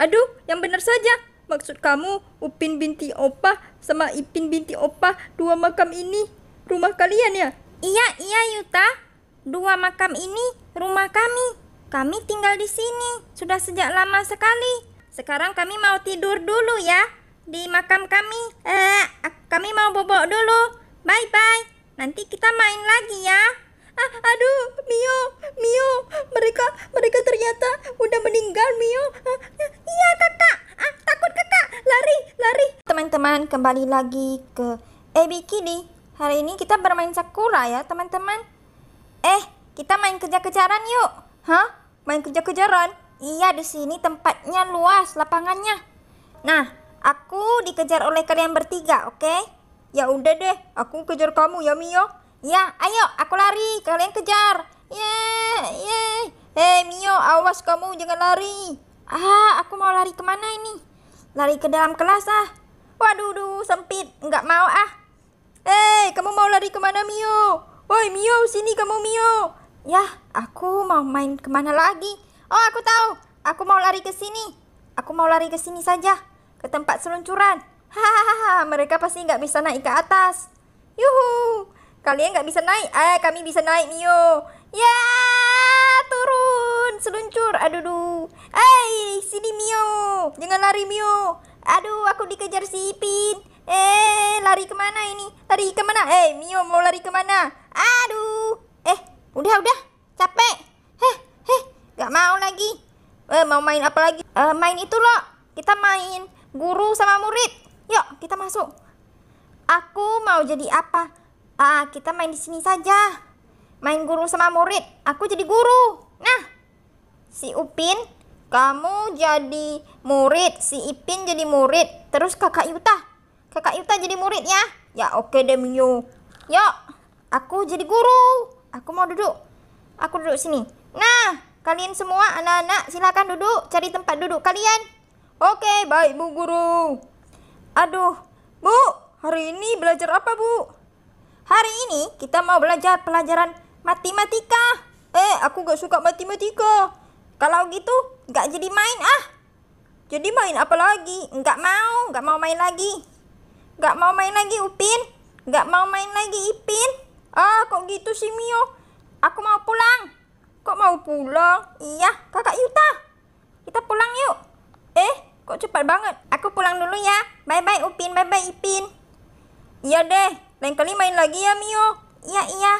Aduh, yang benar saja. Maksud kamu Upin binti Opa sama Ipin binti Opa dua makam ini rumah kalian ya? Iya, iya Yuta. Dua makam ini rumah kami. Kami tinggal di sini sudah sejak lama sekali. Sekarang kami mau tidur dulu ya di makam kami. Eh, kami mau bobok dulu. Bye bye. Nanti kita main lagi ya aduh Mio Mio mereka mereka ternyata udah meninggal Mio ah, iya kakak ah, takut kakak lari lari teman-teman kembali lagi ke Ebi Kini hari ini kita bermain sakura ya teman-teman eh kita main kejar-kejaran yuk hah main kejar-kejaran iya di sini tempatnya luas lapangannya nah aku dikejar oleh kalian bertiga oke okay? ya udah deh aku kejar kamu ya Mio Ya, ayo aku lari, kalian kejar. Ye, ya, ye. Ya. Hei Mio, awas kamu jangan lari. Ah, aku mau lari kemana ini? Lari ke dalam kelas ah. Waduh, duh, sempit, nggak mau ah. Hei, kamu mau lari kemana Mio? Woi Mio, sini kamu Mio. ya aku mau main kemana lagi? Oh, aku tahu. Aku mau lari ke sini. Aku mau lari ke sini saja, ke tempat seluncuran. Hahaha, mereka pasti nggak bisa naik ke atas. Yuhu, Kalian nggak bisa naik. Eh, kami bisa naik, Mio. Ya, turun, seluncur. Aduh, duh. Eh, sini Mio. Jangan lari, Mio. Aduh, aku dikejar si Ipin. Eh, lari kemana ini? Lari kemana? Eh, Mio mau lari kemana? Aduh. Eh, udah, udah. Capek. Heh, heh. Gak mau lagi. Eh, mau main apa lagi? Eh, main itu loh. Kita main guru sama murid. Yuk, kita masuk. Aku mau jadi apa? Ah, kita main di sini saja. Main guru sama murid. Aku jadi guru. Nah, si Upin, kamu jadi murid, si Ipin jadi murid, terus kakak Yuta. Kakak Yuta jadi murid ya. Ya oke deh Mio. Yuk, aku jadi guru. Aku mau duduk. Aku duduk sini. Nah, kalian semua anak-anak silakan duduk, cari tempat duduk kalian. Oke, baik Bu Guru. Aduh, Bu, hari ini belajar apa Bu? Hari ini kita mau belajar pelajaran matematika. Eh, aku gak suka matematika. Kalau gitu, gak jadi main ah. Jadi main apa lagi? Gak mau, gak mau main lagi. Gak mau main lagi Upin. Gak mau main lagi Ipin. Ah, kok gitu sih Mio? Aku mau pulang. Kok mau pulang? Iya, kakak Yuta. Kita pulang yuk. Eh, kok cepat banget. Aku pulang dulu ya. Bye-bye Upin, bye-bye Ipin. Iya deh, lain kali main lagi ya Mio. Iya iya.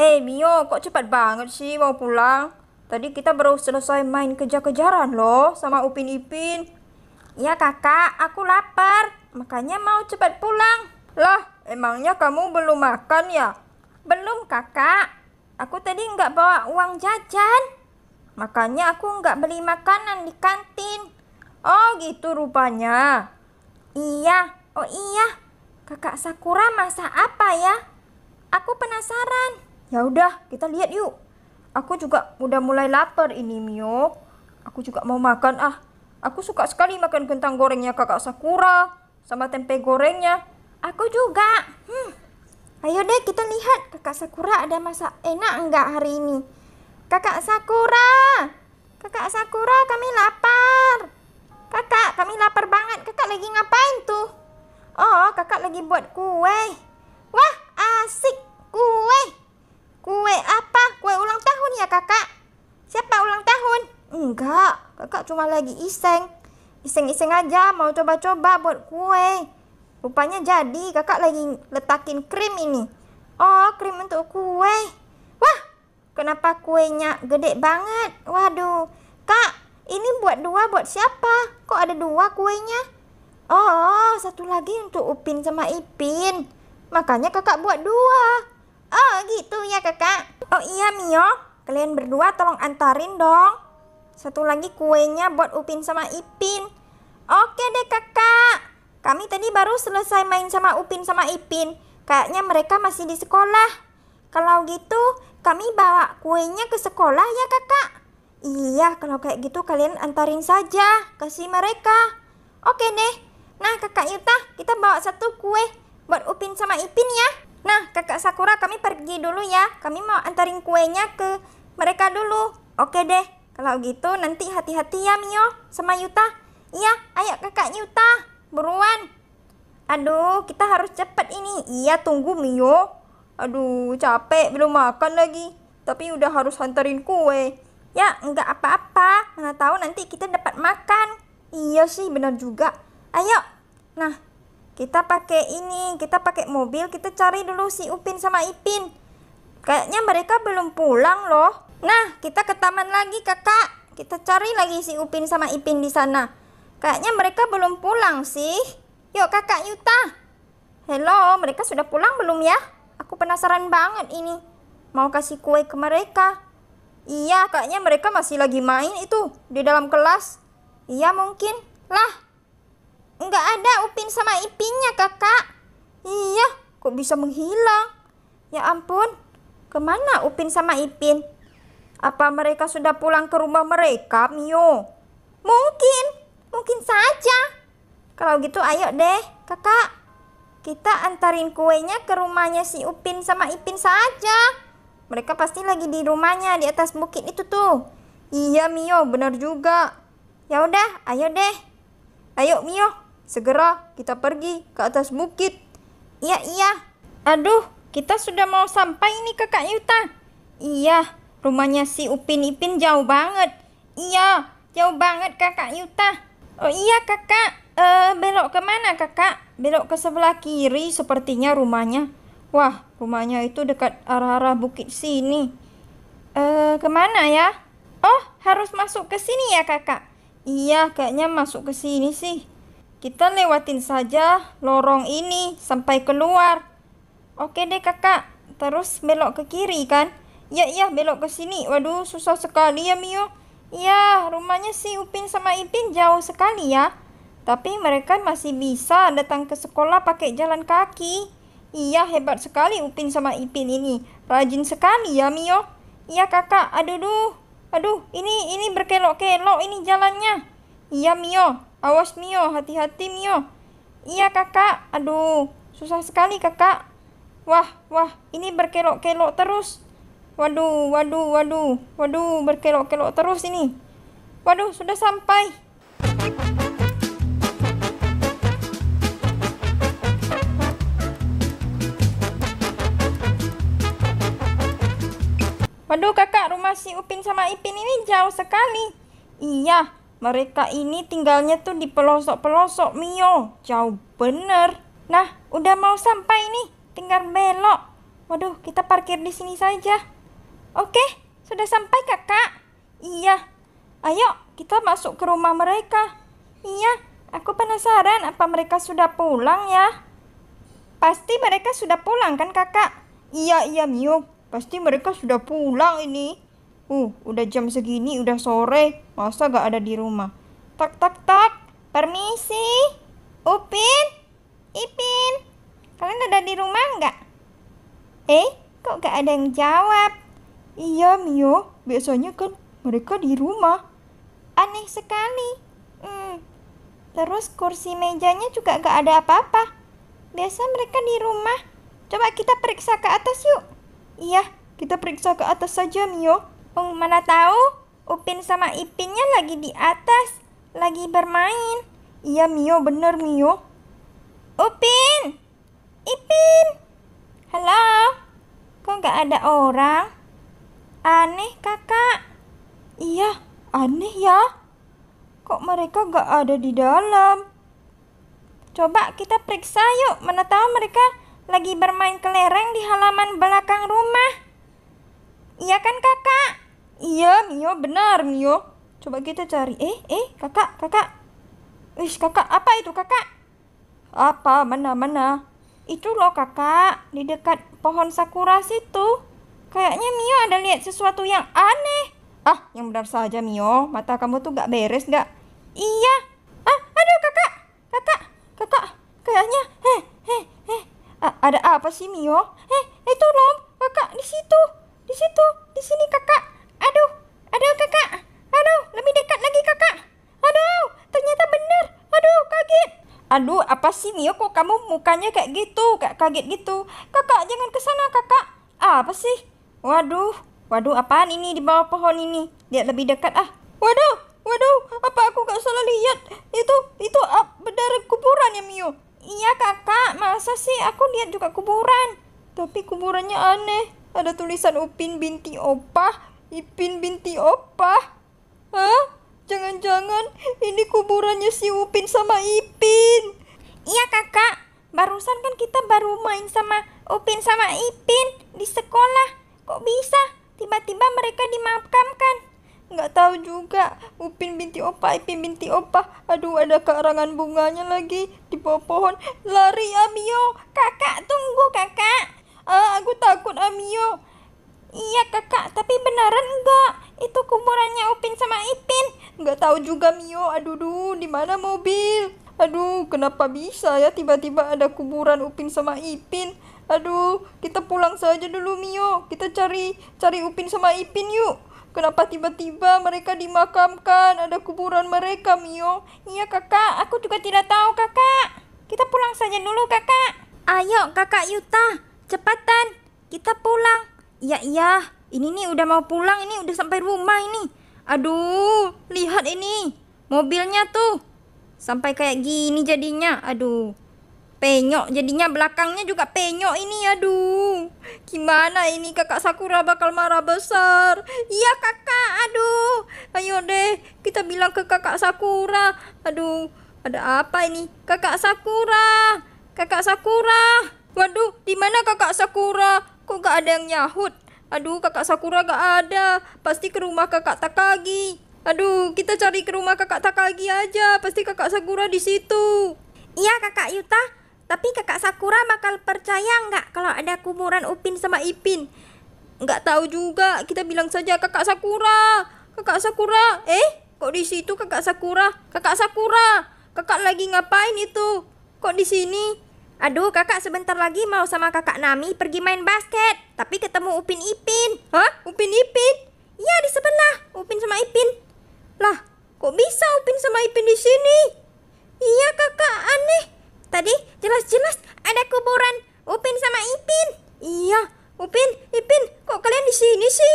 Eh Mio, kok cepat banget sih mau pulang? Tadi kita baru selesai main kejar-kejaran loh sama Upin Ipin. Iya kakak, aku lapar. Makanya mau cepat pulang. Lah, emangnya kamu belum makan ya? Belum kakak. Aku tadi nggak bawa uang jajan. Makanya aku nggak beli makanan di kantin. Oh gitu rupanya. Iya, oh iya. Kakak Sakura masak apa ya? Aku penasaran. Ya udah, kita lihat yuk. Aku juga udah mulai lapar ini, Mio. Aku juga mau makan ah. Aku suka sekali makan kentang gorengnya Kakak Sakura sama tempe gorengnya. Aku juga. Hmm. Ayo deh kita lihat Kakak Sakura ada masak enak enggak hari ini. Kakak Sakura. Kakak Sakura, kami lapar. Kakak, kami lapar banget. Kakak lagi ngapain tuh? lagi buat kue. Wah, asik kue. Kue apa? Kue ulang tahun ya kakak? Siapa ulang tahun? Enggak, kakak cuma lagi iseng. Iseng-iseng aja mau coba-coba buat kue. Rupanya jadi kakak lagi letakin krim ini. Oh, krim untuk kue. Wah, kenapa kuenya gede banget? Waduh, kak, ini buat dua buat siapa? Kok ada dua kuenya? Oh, satu lagi untuk Upin sama Ipin. Makanya kakak buat dua. Oh, gitu ya kakak. Oh iya Mio, kalian berdua tolong antarin dong. Satu lagi kuenya buat Upin sama Ipin. Oke deh kakak. Kami tadi baru selesai main sama Upin sama Ipin. Kayaknya mereka masih di sekolah. Kalau gitu, kami bawa kuenya ke sekolah ya kakak. Iya, kalau kayak gitu kalian antarin saja. Kasih mereka. Oke deh. Nah kakak Yuta, kita bawa satu kue buat Upin sama Ipin ya. Nah kakak Sakura kami pergi dulu ya. Kami mau antarin kuenya ke mereka dulu. Oke deh, kalau gitu nanti hati-hati ya Mio sama Yuta. Iya, ayo kakak Yuta, buruan. Aduh, kita harus cepat ini. Iya, tunggu Mio. Aduh, capek belum makan lagi. Tapi udah harus hantarin kue. Ya, enggak apa-apa. Mana tahu nanti kita dapat makan. Iya sih, benar juga. Ayo. Nah, kita pakai ini, kita pakai mobil, kita cari dulu si Upin sama Ipin. Kayaknya mereka belum pulang loh. Nah, kita ke taman lagi, Kakak. Kita cari lagi si Upin sama Ipin di sana. Kayaknya mereka belum pulang sih. Yuk, Kakak Yuta. Hello, mereka sudah pulang belum ya? Aku penasaran banget ini. Mau kasih kue ke mereka. Iya, kayaknya mereka masih lagi main itu di dalam kelas. Iya, mungkin. Lah, Nggak ada Upin sama Ipinnya kakak. Iya, kok bisa menghilang? Ya ampun, kemana Upin sama Ipin? Apa mereka sudah pulang ke rumah mereka, Mio? Mungkin, mungkin saja. Kalau gitu ayo deh, kakak. Kita antarin kuenya ke rumahnya si Upin sama Ipin saja. Mereka pasti lagi di rumahnya di atas bukit itu tuh. Iya, Mio, benar juga. Ya udah, ayo deh. Ayo, Mio, Segera kita pergi ke atas bukit. Iya, iya. Aduh, kita sudah mau sampai nih kakak Yuta. Iya, rumahnya si Upin Ipin jauh banget. Iya, jauh banget kakak Yuta. Oh iya kakak, eh belok ke mana kakak? Belok ke sebelah kiri sepertinya rumahnya. Wah, rumahnya itu dekat arah-arah bukit sini. Eh, kemana ya? Oh, harus masuk ke sini ya kakak? Iya, kayaknya masuk ke sini sih. Kita lewatin saja lorong ini sampai keluar. Oke deh kakak, terus belok ke kiri kan? Ya iya belok ke sini. Waduh susah sekali ya Mio. Iya rumahnya si Upin sama Ipin jauh sekali ya. Tapi mereka masih bisa datang ke sekolah pakai jalan kaki. Iya hebat sekali Upin sama Ipin ini. Rajin sekali ya Mio. Iya kakak, aduh duh. Aduh, ini ini berkelok-kelok ini jalannya. Iya Mio, Awas Mio, hati-hati Mio. Iya kakak, aduh susah sekali kakak. Wah, wah, ini berkelok-kelok terus. Waduh, waduh, waduh, waduh, berkelok-kelok terus ini. Waduh, sudah sampai. Waduh kakak, rumah si Upin sama Ipin ini jauh sekali. Iya, mereka ini tinggalnya tuh di pelosok-pelosok Mio, jauh bener. Nah, udah mau sampai nih, tinggal belok. Waduh, kita parkir di sini saja. Oke, sudah sampai kakak. Iya, ayo kita masuk ke rumah mereka. Iya, aku penasaran apa mereka sudah pulang ya. Pasti mereka sudah pulang kan kakak? Iya, iya Mio, pasti mereka sudah pulang ini. Uh, udah jam segini, udah sore. Masa gak ada di rumah? Tak, tak, tak. Permisi. Upin. Ipin. Kalian ada di rumah nggak? Eh, kok gak ada yang jawab? Iya, Mio. Biasanya kan mereka di rumah. Aneh sekali. Hmm. Terus kursi mejanya juga gak ada apa-apa. Biasa mereka di rumah. Coba kita periksa ke atas yuk. Iya, kita periksa ke atas saja, Mio. Oh, mana tahu Upin sama Ipinnya lagi di atas, lagi bermain. Iya Mio, bener Mio. Upin! Ipin! Halo? Kok nggak ada orang? Aneh kakak. Iya, aneh ya. Kok mereka nggak ada di dalam? Coba kita periksa yuk, mana tahu mereka lagi bermain kelereng di halaman belakang rumah. Iya kan kakak? Iya, Mio, benar, Mio. Coba kita cari. Eh, eh, kakak, kakak. Wih, kakak, apa itu, kakak? Apa, mana, mana? Itu loh, kakak. Di dekat pohon sakura situ. Kayaknya Mio ada lihat sesuatu yang aneh. Ah, yang benar saja, Mio. Mata kamu tuh gak beres, gak? Iya. Ah, aduh, kakak. Kakak, kakak. Kayaknya, he, eh, eh, he, eh. he. A ada apa sih, Mio? Eh, itu loh, kakak. Di situ, di situ, di sini, kakak. Aduh, apa sih Mio kok kamu mukanya kayak gitu, kayak kaget gitu. Kakak, jangan ke sana, Kakak. Ah, apa sih? Waduh, waduh apaan ini di bawah pohon ini? Lihat lebih dekat ah. Waduh, waduh, apa aku gak salah lihat? Itu, itu apa? berdarah kuburan ya Mio? Iya kakak, masa sih aku lihat juga kuburan? Tapi kuburannya aneh. Ada tulisan Upin binti Opah, Ipin binti Opah. Hah? Jangan-jangan ini kuburannya si Upin sama Ipin. Iya kakak, barusan kan kita baru main sama Upin sama Ipin di sekolah. Kok bisa? Tiba-tiba mereka dimakamkan. Nggak tahu juga, Upin binti opa, Ipin binti opa. Aduh, ada karangan bunganya lagi di bawah pohon. Lari Amio, kakak tunggu kakak. Ah, aku takut Amio. Iya kakak, tapi beneran enggak? Itu kuburannya Upin sama Ipin. Enggak tahu juga Mio. Aduh, duh, di mana mobil? Aduh, kenapa bisa ya tiba-tiba ada kuburan Upin sama Ipin? Aduh, kita pulang saja dulu Mio. Kita cari cari Upin sama Ipin yuk. Kenapa tiba-tiba mereka dimakamkan? Ada kuburan mereka, Mio. Iya, Kakak. Aku juga tidak tahu, Kakak. Kita pulang saja dulu, Kakak. Ayo, Kakak Yuta. Cepatan. Kita pulang. Iya iya, ini nih udah mau pulang, ini udah sampai rumah ini. Aduh, lihat ini. Mobilnya tuh. Sampai kayak gini jadinya. Aduh. Penyok jadinya belakangnya juga penyok ini aduh. Gimana ini kakak Sakura bakal marah besar. Iya kakak aduh. Ayo deh kita bilang ke kakak Sakura. Aduh ada apa ini? Kakak Sakura. Kakak Sakura. Waduh di mana kakak Sakura? Kok gak ada yang nyahut? Aduh, kakak Sakura gak ada. Pasti ke rumah kakak Takagi. Aduh, kita cari ke rumah kakak Takagi aja. Pasti kakak Sakura di situ. Iya, kakak Yuta. Tapi kakak Sakura bakal percaya nggak kalau ada kumuran Upin sama Ipin? Nggak tahu juga. Kita bilang saja kakak Sakura. Kakak Sakura. Eh, kok di situ kakak Sakura? Kakak Sakura. Kakak lagi ngapain itu? Kok di sini? Aduh, kakak sebentar lagi mau sama kakak Nami pergi main basket. Tapi ketemu Upin Ipin. Hah? Upin Ipin? Iya, di sebelah. Upin sama Ipin. Lah, kok bisa Upin sama Ipin di sini? Iya, kakak. Aneh. Tadi jelas-jelas ada kuburan Upin sama Ipin. Iya, Upin, Ipin, kok kalian di sini sih?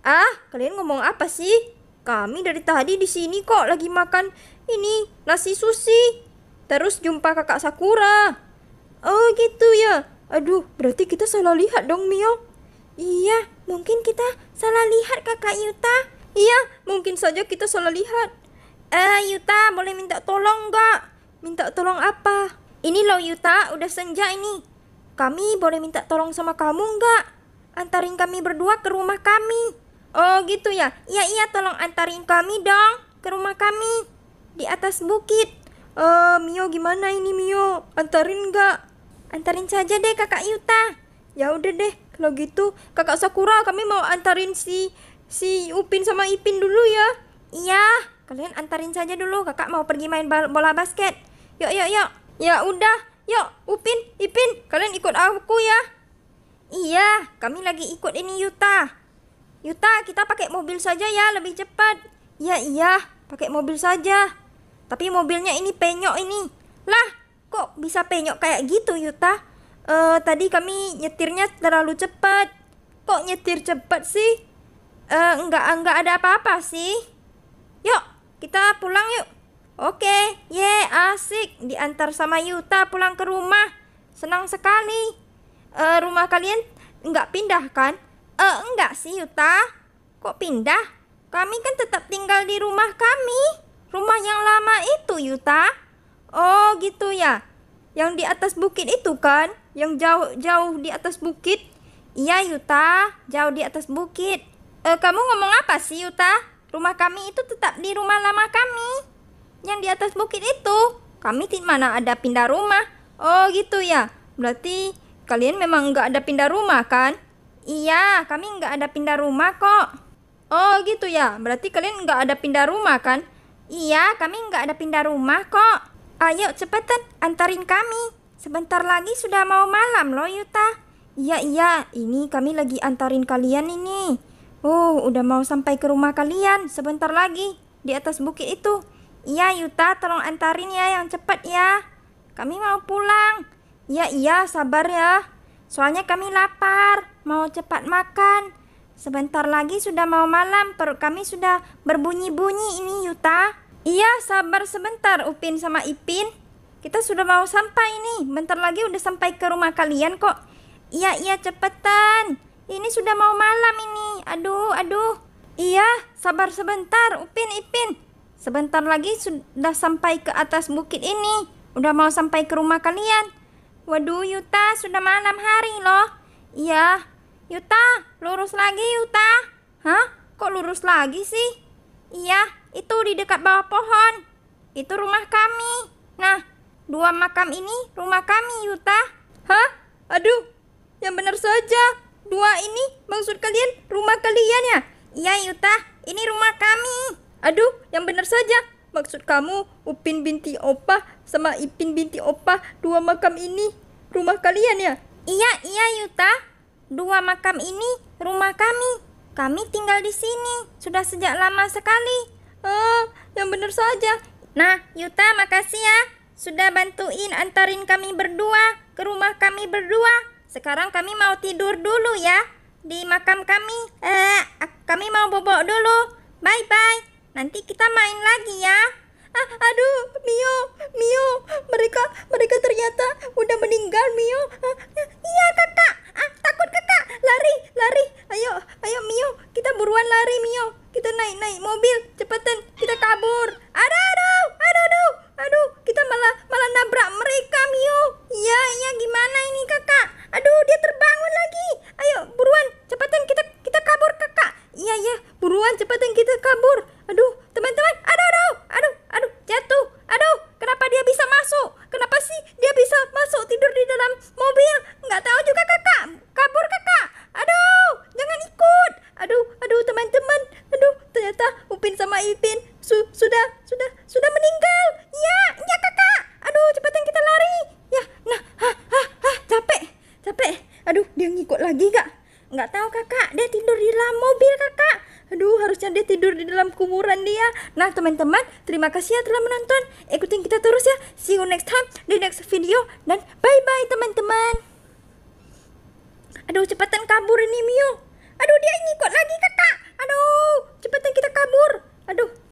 Ah, kalian ngomong apa sih? Kami dari tadi di sini kok lagi makan ini nasi sushi. Terus jumpa kakak Sakura. Oh gitu ya. Aduh, berarti kita salah lihat dong Mio. Iya, mungkin kita salah lihat kakak Yuta. Iya, mungkin saja kita salah lihat. Eh Yuta, boleh minta tolong nggak? Minta tolong apa? Ini loh Yuta, udah senja ini. Kami boleh minta tolong sama kamu nggak? Antarin kami berdua ke rumah kami. Oh gitu ya, iya iya tolong antarin kami dong ke rumah kami di atas bukit. Eh, Mio gimana ini Mio? Antarin nggak? Antarin saja deh kakak Yuta. Ya udah deh, kalau gitu kakak Sakura kami mau antarin si si Upin sama Ipin dulu ya. Iya, kalian antarin saja dulu kakak mau pergi main bola basket. Yuk yuk yuk. Ya udah, yuk Upin, Ipin, kalian ikut aku ya. Iya, kami lagi ikut ini Yuta. Yuta, kita pakai mobil saja ya, lebih cepat. Iya iya, pakai mobil saja. Tapi mobilnya ini penyok ini. Lah, kok bisa penyok kayak gitu, Yuta? uh, tadi kami nyetirnya terlalu cepat. Kok nyetir cepat sih? uh, eh, enggak, enggak ada apa-apa sih. Yuk, kita pulang yuk. Oke, ye, yeah, asik. Diantar sama Yuta pulang ke rumah. Senang sekali. uh, rumah kalian enggak pindah kan? Uh, enggak sih, Yuta. Kok pindah? Kami kan tetap tinggal di rumah kami. Rumah yang lama itu, Yuta. Oh, gitu ya. Yang di atas bukit itu kan? Yang jauh-jauh di atas bukit? Iya, Yuta. Jauh di atas bukit. E, kamu ngomong apa sih, Yuta? Rumah kami itu tetap di rumah lama kami. Yang di atas bukit itu. Kami di mana ada pindah rumah. Oh, gitu ya. Berarti kalian memang nggak ada pindah rumah kan? Iya, kami nggak ada pindah rumah kok. Oh gitu ya, berarti kalian nggak ada pindah rumah kan? Iya, kami nggak ada pindah rumah kok. Ayo cepetan, antarin kami. Sebentar lagi sudah mau malam loh Yuta. Iya, iya, ini kami lagi antarin kalian ini. Oh, udah mau sampai ke rumah kalian. Sebentar lagi, di atas bukit itu. Iya Yuta, tolong antarin ya yang cepat ya. Kami mau pulang. Iya, iya, sabar ya. Soalnya kami lapar, mau cepat makan. Sebentar lagi sudah mau malam, perut kami sudah berbunyi-bunyi ini Yuta. Iya, sabar sebentar Upin sama Ipin. Kita sudah mau sampai ini, bentar lagi udah sampai ke rumah kalian kok. Iya, iya cepetan. Ini sudah mau malam ini. Aduh, aduh. Iya, sabar sebentar Upin Ipin. Sebentar lagi sudah sampai ke atas bukit ini. Udah mau sampai ke rumah kalian. Waduh Yuta, sudah malam hari loh. Iya, Yuta, lurus lagi Yuta. Hah? Kok lurus lagi sih? Iya, itu di dekat bawah pohon. Itu rumah kami. Nah, dua makam ini rumah kami Yuta. Hah? Aduh, yang benar saja. Dua ini maksud kalian rumah kalian ya? Iya Yuta, ini rumah kami. Aduh, yang benar saja. Maksud kamu Upin binti Opa sama Ipin binti Opa dua makam ini rumah kalian ya? Iya, iya Yuta. Dua makam ini rumah kami. Kami tinggal di sini sudah sejak lama sekali. Oh, yang benar saja. Nah, Yuta makasih ya sudah bantuin antarin kami berdua ke rumah kami berdua. Sekarang kami mau tidur dulu ya di makam kami. Eh, kami mau bobok dulu. Bye bye. Nanti kita main lagi ya. Ah, aduh, Mio, Mio, mereka mereka ternyata udah meninggal, Mio. Ah, iya, Kakak ah takut kakak lari lari ayo ayo Mio kita buruan lari Mio kita naik naik mobil cepetan kita kabur ada ternyata Upin sama Ipin su sudah sudah sudah meninggal. Ya, ya kakak. Aduh, cepetan kita lari. Ya, nah, ha, ha, ha, capek, capek. Aduh, dia ngikut lagi kak. Nggak tahu kakak, dia tidur di dalam mobil kakak. Aduh, harusnya dia tidur di dalam kuburan dia. Nah, teman-teman, terima kasih ya telah menonton. Ikutin kita terus ya. See you next time di next video. Dan bye-bye teman-teman. Aduh, cepetan kabur ini Mio.